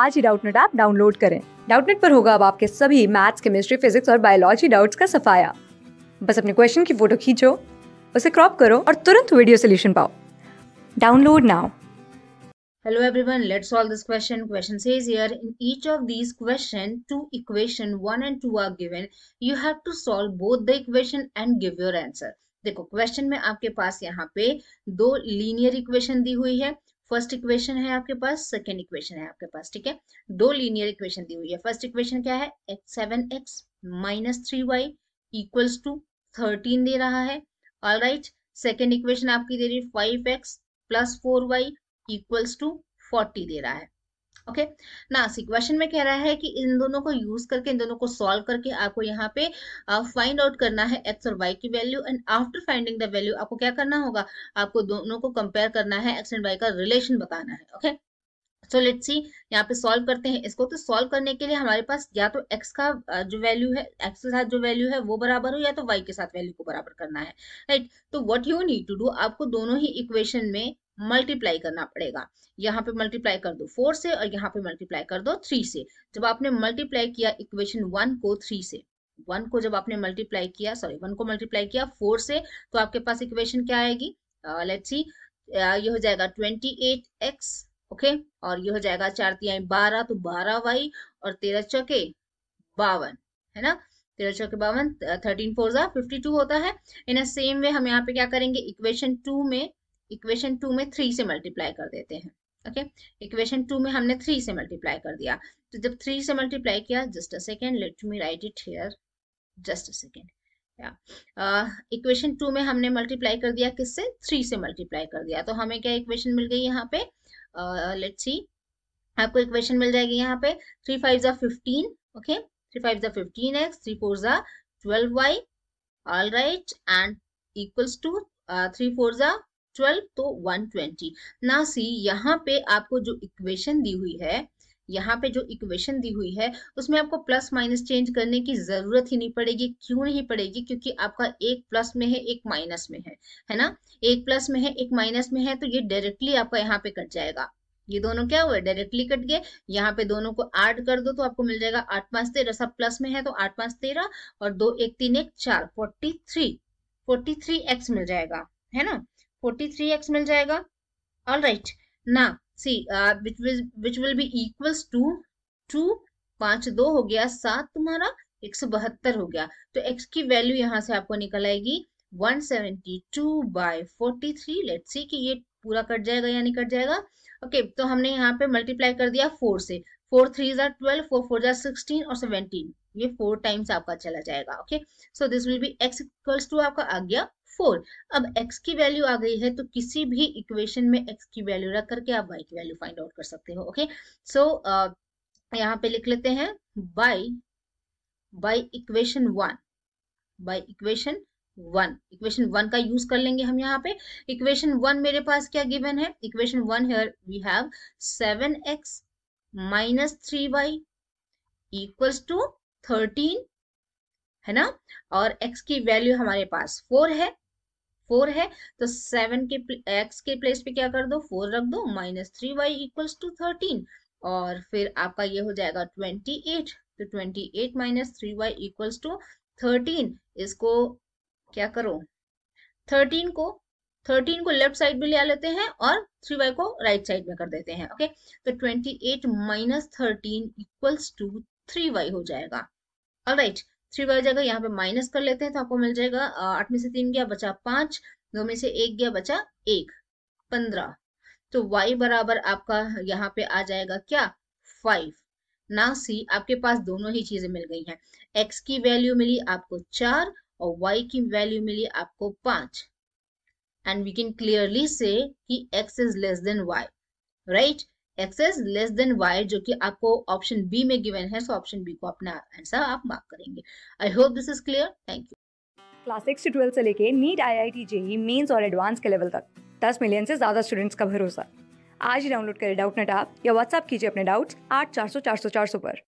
आज ही Doubtnut app download करें डाउटनेट पर होगा अब आपके सभी मैथ्स केमिस्ट्री फिजिक्स और बायोलॉजी डाउट्स का सफाया बस अपने क्वेश्चन की फोटो खींचो उसे क्रॉप करो और तुरंत वीडियो सोल्यूशन पाओ download now Hello everyone, let's solve this question. Question says here, in each of these question, two equation 1 and 2 are given. You have to solve both the equation and give your answer. देखो question में आपके पास यहाँ पे दो linear equation दी हुई है first equation है आपके पास सेकेंड इक्वेशन है आपके पास ठीक है दो लीनियर इक्वेशन दी हुई है फर्स्ट इक्वेशन क्या है x seven x minus three y equals to thirteen दे रहा है ऑल राइट सेकेंड इक्वेशन आपकी दे रही है five x plus four y equals to forty दे रहा है ओके ना सी क्वेश्चन में कह रहा है कि इन दोनों को यूज करके इन दोनों को सॉल्व करके आपको यहाँ पे फाइंड uh, आउट करना है एक्स और वाई की value and after finding the value आपको क्या करना होगा आपको दोनों को कंपेयर करना है एक्स एंड वाई का रिलेशन बताना है ओके सो लेट सी यहाँ पे सॉल्व करते हैं इसको तो सॉल्व करने के लिए हमारे पास या तो एक्स का uh, जो वैल्यू है एक्स के साथ जो वैल्यू है वो बराबर हो या तो वाई के साथ वैल्यू को बराबर करना है राइट तो what you need to do आपको दोनों ही इक्वेशन में मल्टीप्लाई करना पड़ेगा यहाँ पे मल्टीप्लाई कर दो फोर से और यहाँ पे मल्टीप्लाई कर दो थ्री से जब आपने मल्टीप्लाई किया इक्वेशन वन को थ्री से वन को जब आपने मल्टीप्लाई किया सॉरी वन को मल्टीप्लाई किया फोर से तो आपके पास इक्वेशन क्या आएगी लेट्स uh, सी uh, ये हो जाएगा ट्वेंटी एट एक्स ओके और ये हो जाएगा चार तिहाई बारह तो बारह वाई और तेरह चौके बावन है ना तेरह चौके बावन थर्टीन फोर फिफ्टी टू होता है इन सेम वे हम यहाँ पे क्या करेंगे इक्वेशन टू में इक्वेशन टू में थ्री से मल्टीप्लाई कर देते हैं ओके इक्वेशन टू में हमने थ्री से मल्टीप्लाई कर दिया तो जब थ्री से मल्टीप्लाई किया just a second let me write it here just a second equation two में हमने मल्टीप्लाई कर दिया किससे थ्री से मल्टीप्लाई कर दिया तो हमें क्या इक्वेशन मिल गई यहाँ पे लेट्स सी आपको इक्वेशन मिल जाएगी यहाँ पे थ्री फाइव जा फिफ्टीन ओके थ्री फाइव जा फिफ्टीन एक्स थ्री फोर जा twelve y all right and equals to three four जा ट्वेल्व तो वन ट्वेंटी ना सी यहाँ पे आपको जो इक्वेशन दी हुई है यहाँ पे जो इक्वेशन दी हुई है उसमें आपको प्लस माइनस चेंज करने की जरूरत ही नहीं पड़ेगी क्यों नहीं पड़ेगी क्योंकि आपका एक प्लस में है एक माइनस में है है ना एक प्लस में है एक माइनस में है तो ये डायरेक्टली आपका यहाँ पे कट जाएगा ये दोनों क्या हुआ डायरेक्टली कट गए यहाँ पे दोनों को आठ कर दो तो आपको मिल जाएगा आठ पांच तेरह सब प्लस में है तो आठ पांच तेरह और दो एक तीन एक चार forty three forty three x मिल जाएगा है ना फोर्टी थ्री एक्स मिल जाएगा ऑल राइट ना see which will be equals to two पांच दो हो गया सात तुम्हारा एक सौ बहत्तर हो गया तो एक्स की वैल्यू यहाँ से आपको निकल आएगी 172 फोर्टी थ्री लेट सी की ये पूरा कट जाएगा या नहीं कट जाएगा ओके okay, तो हमने यहाँ पे मल्टीप्लाई कर दिया फोर से फोर थ्री जार ट्वेल्व फोर फोर जार सिक्सटीन और सेवनटीन ये फोर टाइम्स आपका चला जाएगा okay so this will be x equals to आपका आ गया फोर अब x की वैल्यू आ गई है तो किसी भी इक्वेशन में x की वैल्यू रख करके आप y की वैल्यू फाइंड आउट कर सकते हो ओके सो uh, यहाँ पे लिख लेते हैं by by equation one by equation one equation one का यूज कर लेंगे हम यहाँ पे इक्वेशन वन मेरे पास क्या गिवन है equation one here we have seven x minus three y equals to thirteen है ना और x की वैल्यू हमारे पास फोर है फोर है तो सेवन के x के प्लेस पे क्या कर दो फोर रख दो minus three y equals to thirteen और फिर आपका ये हो जाएगा ट्वेंटी एट तो twenty eight minus three y equals to thirteen इसको क्या करो थर्टीन को थर्टीन को लेफ्ट साइड में ले लेते हैं और थ्री वाई को राइट साइड में कर देते हैं ओके तो twenty eight minus thirteen equals to three y हो जाएगा ऑल राइट थ्री बाई जाएगा यहाँ पे माइनस कर लेते हैं तो आपको मिल जाएगा आठ में से तीन गया बचा पांच दो में से एक गया बचा एक पंद्रह तो y बराबर आपका यहाँ पे आ जाएगा क्या फाइव ना c आपके पास दोनों ही चीजें मिल गई हैं x की वैल्यू मिली आपको चार और y की वैल्यू मिली आपको पांच एंड वी कैन क्लियरली से कि x is less than y right right? X is less than y जो कि आपको ऑप्शन बी में गिवन है सो ऑप्शन बी को अपना आंसर आप मार्क करेंगे I hope this is clear thank you class six से ट्वेल्थ से लेके NEET I I T JEE Mains और एडवांस के लेवल तक दस मिलियन से ज्यादा स्टूडेंट्स का भरोसा आज ही डाउनलोड करें डाउट नेट आप या व्हाट्सअप कीजिए अपने डाउट्स आठ चार सौ चार सौ चार सौ पर